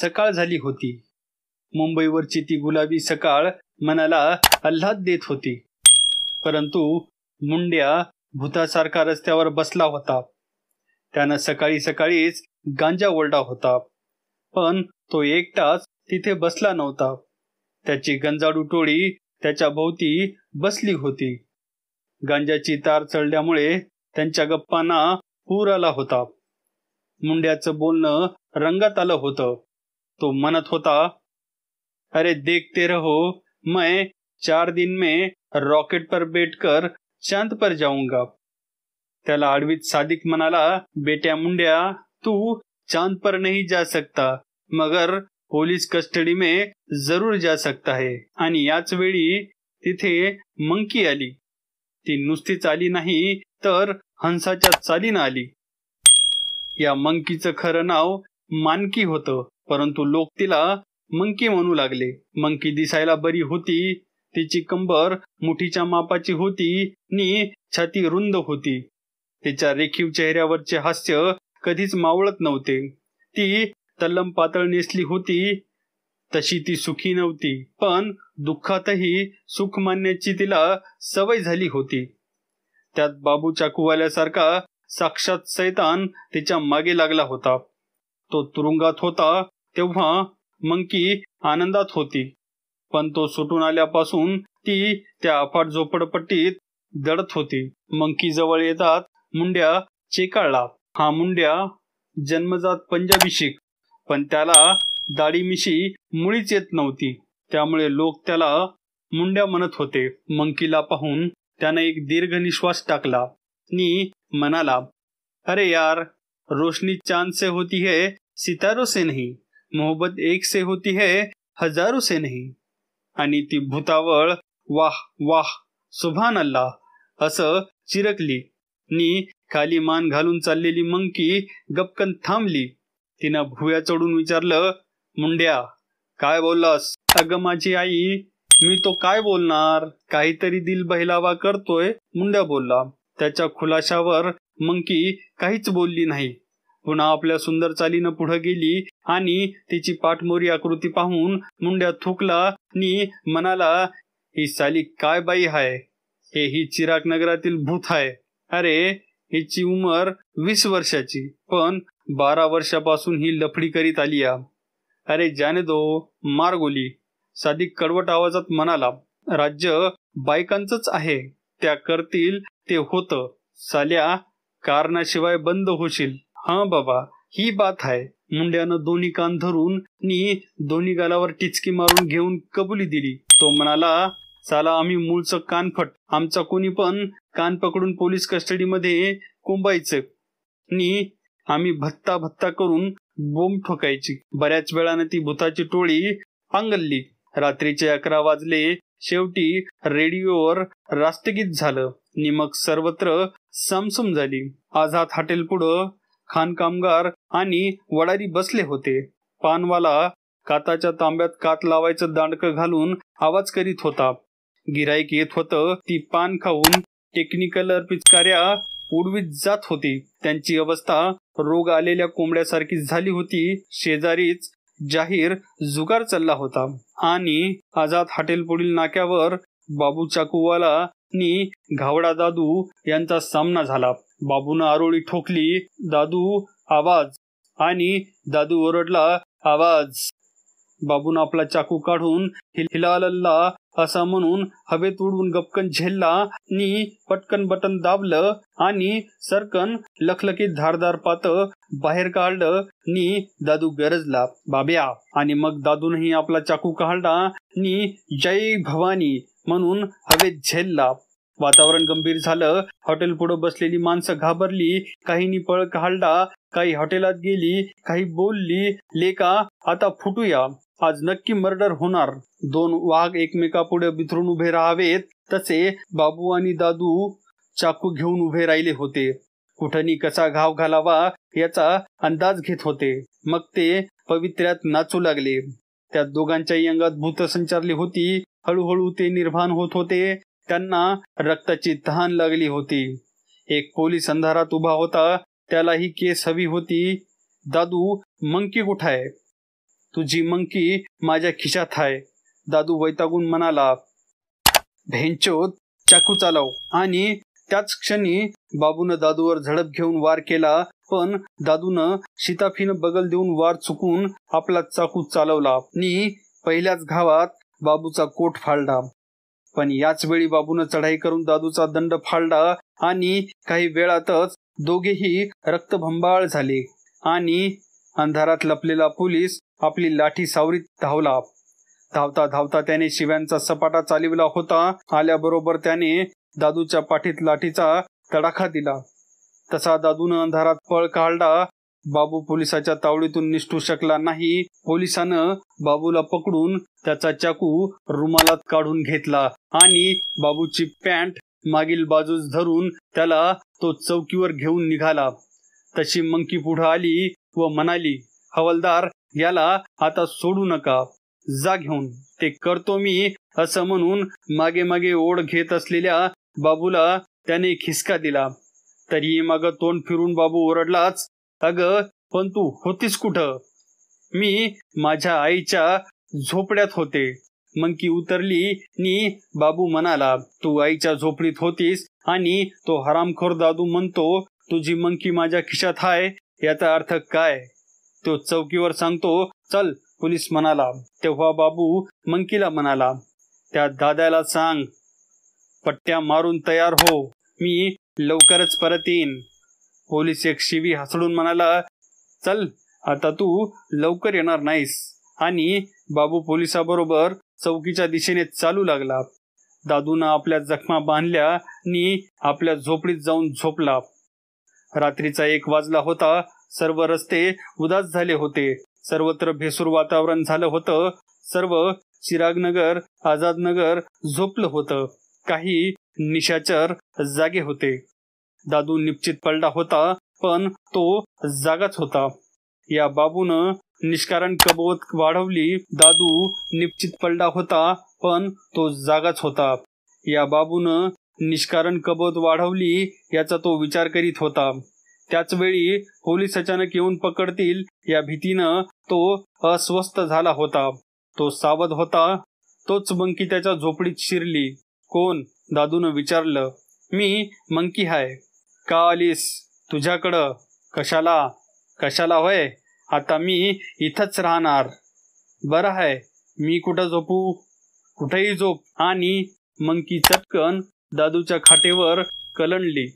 सकाळ झाली होती मुंबईवरची ती गुलाबी सकाळ मनाला आल्हाद देत होती परंतु मुंड्या भूतासारखा रस्त्यावर बसला होता त्यानं सकाळी सकाळीच गांजा ओरडा होता पण तो एकटाच तिथे बसला नव्हता त्याची गंजाडू टोळी त्याच्या भोवती बसली होती गांजाची तार चढल्यामुळे त्यांच्या गप्पांना पूर आला होता मुंड्याचं बोलणं रंगात आलं होतं तो मनत होता अरे देखते रहो मैं चार दिन में रॉकेट पर बैठकर चांद पर जाऊंगा त्याला आडवीत सादिक म्हणाला बेट्या मुंड्या तू चांद पर नहीं जा सकता मगर पोलीस कस्टडी में जरूर जा सकता है आणि याच वेळी तिथे मंकी आली ती नुसतीच आली नाही तर हंसाच्या चालीनं आली या मंकीचं खरं नाव मानकी होतं परंतु लोक तिला मंकी म्हणू लागले मंकी दिसायला बरी होती तिची कंबर मुठीच्या मापाची होती नि छाती रुंद होती तिच्या रेखीव चेहऱ्यावरचे हास्य कधीच मावळत नव्हते ती तल्लम पातळ नेसली होती तशी ती सुखी नव्हती पण दुःखातही सुख मानण्याची तिला सवय झाली होती त्यात बाबू चाकूवाल्यासारखा साक्षात सैतान तिच्या मागे लागला होता तो तुरुंगात होता तेव्हा मंकी आनंदात होती पण तो सुटून आल्यापासून ती त्या अफाट झोपडपट्टीत दडत होती मंकी जवळ येतात मुंड्या चेकाळला हा मुंड्या जन्मजात पंजाबी पण त्याला मिशी मुळीच येत नव्हती त्यामुळे लोक त्याला मुंड्या म्हणत होते मंकीला पाहून त्याने एक दीर्घ निश्वास टाकला नि मनाला अरे यार रोशनी चांद से होती है सितारों से नहीं मोहब्बत एक से होती है हजारो से नहीं, आणि ती भूतावळ वाह वाह सुभान अल्लाह असं चिरकली नी खाली मान घालून चाललेली मंकी गपकन थांबली तिनं भुया चढून विचारलं मुंड्या काय बोललास अग माझी आई मी तो काय बोलणार काहीतरी दिल बहिलावा करतोय मुंड्या बोलला त्याच्या खुलाशावर मंकी काहीच बोलली नाही पुन्हा आपल्या सुंदर चालीनं पुढे गेली आणि तिची पाठमोरी आकृती पाहून मुंड्या थुकला नि मनाला ही साली काय बाई हाय हे ही चिराग नगरातील भूत आहे अरे हिची उमर वीस वर्षाची पण बारा वर्षापासून ही लफडी करीत आली अरे जाने दो मारगोली साधी कडवट आवाजात म्हणाला राज्य बायकांच आहे त्या करतील ते होत साल्या कारणाशिवाय बंद होशील हा बाबा ही बात आहे मुंड्यानं दोन्ही कान धरून नी दोन्ही गालावर टिचकी मारून घेऊन कबुली दिली तो म्हणाला चला आम्ही मूळच कानफट आमचा कोणी पण कान पकडून पोलीस कस्टडीमध्ये कोंबायचं नी आम्ही भत्ता भत्ता करून बोंब ठोकायची बऱ्याच वेळानं ती भूताची टोळी पांगलली रात्रीचे अकरा वाजले शेवटी रेडिओवर रास्तगीत झालं नि मग सर्वत्र समसम झाली आझाद हॉटेल पुढं कामगार आणि वडारी बसले होते पानवाला काताच्या तांब्यात कात लावायचं दांडक घालून आवाज करीत होता गिराईक येत होतं ती पान खाऊन टेक्निकल पिचकाऱ्या उडवीत जात होती त्यांची अवस्था रोग आलेल्या कोंबड्यासारखी झाली होती शेजारीच जाहीर जुगार चालला होता आणि आझाद हॉटेल पुढील नाक्यावर बाबू चाकूवाला आणि घावडा दादू यांचा सामना झाला बाबून आरोळी ठोकली दादू आवाज आणि दादू ओरडला आवाज बाबून आपला चाकू काढून हिला असा म्हणून हवेत उडवून गपकन झेलला नी पटकन बटन दाबलं आणि सरकन लखलखीत धारदार पात बाहेर काढलं नि दादू गरजला बाब्या आणि मग दादूनही आपला चाकू काढला नि जय भवानी म्हणून हवेत झेलला वातावरण गंभीर झालं हॉटेल पुढे बसलेली माणसं घाबरली काहीनी पळ काढला काही हॉटेलात गेली काही बोलली लेका आता फुटूया आज नक्की मर्डर होणार दोन वाघ एकमेकापुढे बिथरून उभे राहावेत तसे बाबू आणि दादू चाकू घेऊन उभे राहिले होते कुठनी कसा घाव घालावा याचा अंदाज घेत होते मग ते पवित्र्यात नाचू लागले त्या दोघांच्याही अंगात भूत संचारली होती हळूहळू ते निर्माण होत होते त्यांना रक्ताची तहान लागली होती एक पोलीस अंधारात उभा होता त्याला ही केस हवी होती दादू मंकी कुठाय तुझी मंकी माझ्या खिशात आहे दादू वैतागून म्हणाला भेंचोत चाकू चालव आणि त्याच क्षणी बाबून दादूवर झडप घेऊन वार केला पण दादून शिताफीनं बगल देऊन वार चुकून आपला चाकू चालवला आणि पहिल्याच घावात बाबूचा कोट फाळला पण याच वेळी बाबून चढाई करून दादूचा दंड फाळला आणि काही वेळातच दोघेही रक्तभंबाळ झाले आणि अंधारात लपलेला पोलीस आपली लाठी सावरीत धावला धावता धावता त्याने शिव्यांचा सपाटा चालविला होता आल्याबरोबर त्याने दादूच्या पाठीत लाठीचा तडाखा दिला तसा दादून अंधारात पळ काढला बाबू पोलिसाच्या तावडीतून निष्ठू शकला नाही पोलिसानं बाबूला पकडून त्याचा चाकू रुमालात काढून घेतला आणि बाबूची पॅन्ट मागील बाजूस धरून त्याला तो चौकीवर घेऊन निघाला तशी मंकी पुढे आली व म्हणाली हवलदार याला आता सोडू नका जा घेऊन ते करतो मी असं म्हणून मागे मागे ओढ घेत असलेल्या बाबूला त्याने खिसका दिला तरी माग तोंड फिरून बाबू ओरडलाच अग पण तू होतीस कुठं मी माझ्या आईच्या झोपड्यात होते मंकी उतरली नी बाबू म्हणाला तू आईच्या झोपडीत होतीस आणि तो हरामखोर दादू म्हणतो तुझी मंकी माझ्या खिशात हाय याचा अर्थ काय तो चौकीवर सांगतो चल पोलीस म्हणाला तेव्हा बाबू मंकीला म्हणाला त्या दादाला सांग पट्ट्या मारून तयार हो मी लवकरच परत येईन पोलीस एक शिवी हसडून म्हणाला चल आता तू लवकर येणार नाहीस आणि बाबू पोलिसाबरोबर चौकीच्या दिशेने चालू लागला दादून आपल्या जखमा बांधल्या आणि आपल्या झोपडीत जाऊन झोपला रात्रीचा एक वाजला होता सर्व रस्ते उदास झाले होते सर्वत्र भेसूर वातावरण झालं होतं सर्व चिरागनगर आझादनगर झोपलं होतं काही निशाचर जागे होते दादू निश्चित पडला होता पण तो जागाच होता या बाबून निष्कारण कबवत वाढवली दादू निश्चित पडला होता पण तो जागाच होता या बाबून निष्कारण कबोत वाढवली याचा तो विचार करीत होता त्याच वेळी पोलीस अचानक येऊन पकडतील या भीतीनं तो अस्वस्थ झाला होता तो सावध होता तोच मंकी त्याच्या झोपडीत शिरली कोण दादून विचारलं मी मंकी हाय का आलीस तुझ्याकडं कशाला कशाला होय आता मी इथंच राहणार बरं आहे मी कुठं झोपू कुठेही झोप आणि मंकी चटकन दादूच्या खाटेवर कलंडली